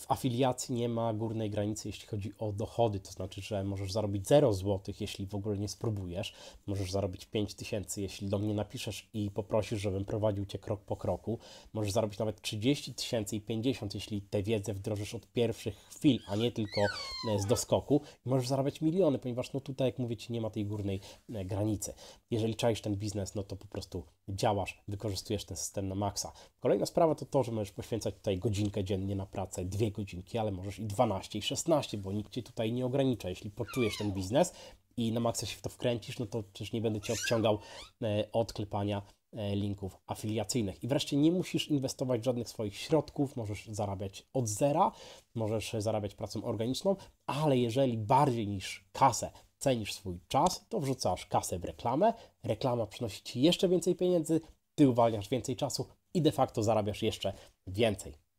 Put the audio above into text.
w afiliacji nie ma górnej granicy, jeśli chodzi o dochody, to znaczy, że możesz zarobić 0 zł, jeśli w ogóle nie spróbujesz, możesz zarobić 5 tysięcy, jeśli do mnie napiszesz i poprosisz, żebym prowadził cię krok po kroku, możesz zarobić nawet 30 tysięcy i 50, jeśli tę wiedzę wdrożysz od pierwszych chwil, a nie tylko e, z doskoku, możesz zarabiać miliony, ponieważ no tutaj, jak mówię ci, nie ma tej górnej e, granicy. Jeżeli czaisz ten biznes, no to po prostu działasz, wykorzystujesz ten system na maksa. Kolejna sprawa to to, że możesz poświęcać tutaj godzinkę dziennie na pracę, dwie godzinki, ale możesz i 12, i 16, bo nikt cię tutaj nie ogranicza. Jeśli poczujesz ten biznes i na maksa się w to wkręcisz, no to przecież nie będę cię obciągał e, od klepania e, linków afiliacyjnych. I wreszcie nie musisz inwestować żadnych swoich środków, możesz zarabiać od zera, możesz zarabiać pracą organiczną, ale jeżeli bardziej niż kasę cenisz swój czas, to wrzucasz kasę w reklamę, reklama przynosi ci jeszcze więcej pieniędzy, ty uwalniasz więcej czasu i de facto zarabiasz jeszcze więcej.